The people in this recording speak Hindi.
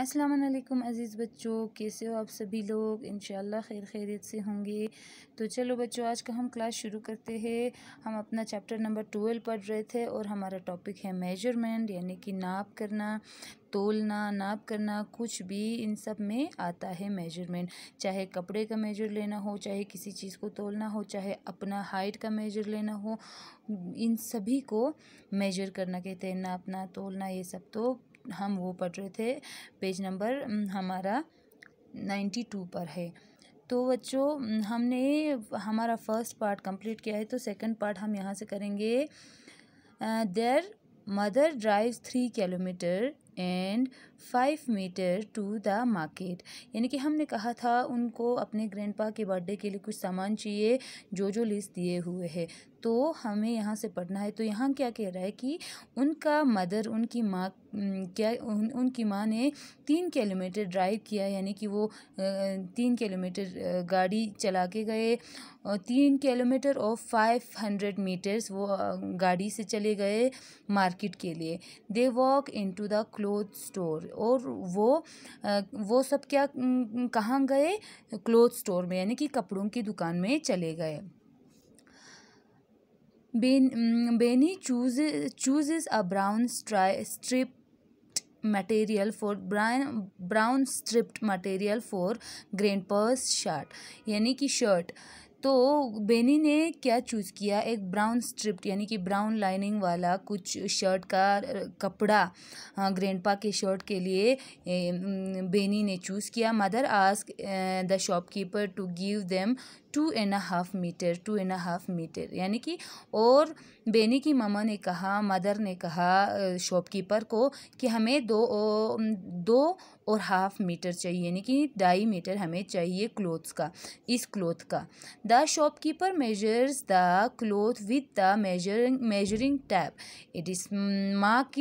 अस्सलाम अज़ीज़ बच्चों कैसे हो आप सभी लोग इन खैर खैरियत से होंगे तो चलो बच्चों आज का हम क्लास शुरू करते हैं हम अपना चैप्टर नंबर ट्वेल्व पढ़ रहे थे और हमारा टॉपिक है मेजरमेंट यानी कि नाप करना तोलना नाप करना कुछ भी इन सब में आता है मेजरमेंट चाहे कपड़े का मेजर लेना हो चाहे किसी चीज़ को तोलना हो चाहे अपना हाइट का मेजर लेना हो इन सभी को मेजर करना कहते हैं नापना तोलना ये सब तो हम वो पढ़ रहे थे पेज नंबर हमारा नाइन्टी टू पर है तो बच्चों हमने हमारा फर्स्ट पार्ट कंप्लीट किया है तो सेकंड पार्ट हम यहाँ से करेंगे their mother drive three kilometer and five meter to the market यानी कि हमने कहा था उनको अपने पा के बर्थडे के लिए कुछ सामान चाहिए जो जो लिस्ट दिए हुए है तो हमें यहाँ से पढ़ना है तो यहाँ क्या कह रहा है कि उनका मदर उनकी माँ क्या उन, उनकी माँ ने तीन किलोमीटर ड्राइव किया यानी कि वो तीन किलोमीटर गाड़ी चला के गए तीन किलोमीटर और फाइव हंड्रेड मीटर्स वो गाड़ी से चले गए मार्केट के लिए they walk into the cloth store और वो वो सब क्या कहाँ गए क्लोथ स्टोर में यानी कि कपड़ों की दुकान में चले गए Ben Benny choose choose a brown strip for brine brown striped material for for purse shirt यानी कि शर्ट तो बेनी ने क्या चूज़ किया एक ब्राउन स्ट्रिप्ट यानी कि ब्राउन लाइनिंग वाला कुछ शर्ट का कपड़ा हाँ, ग्रैंडपा के शर्ट के लिए बेनी ने चूज़ किया mother ask the shopkeeper to give them two and half meter two and half meter यानी कि और बेनी की ममा ने कहा मदर ने कहा शॉपकीपर को कि हमें दो दो और हाफ मीटर चाहिए यानी कि ढाई मीटर हमें चाहिए क्लोथ्स का इस क्लोथ का the shopkeeper measures the cloth with the measuring measuring tape it is mark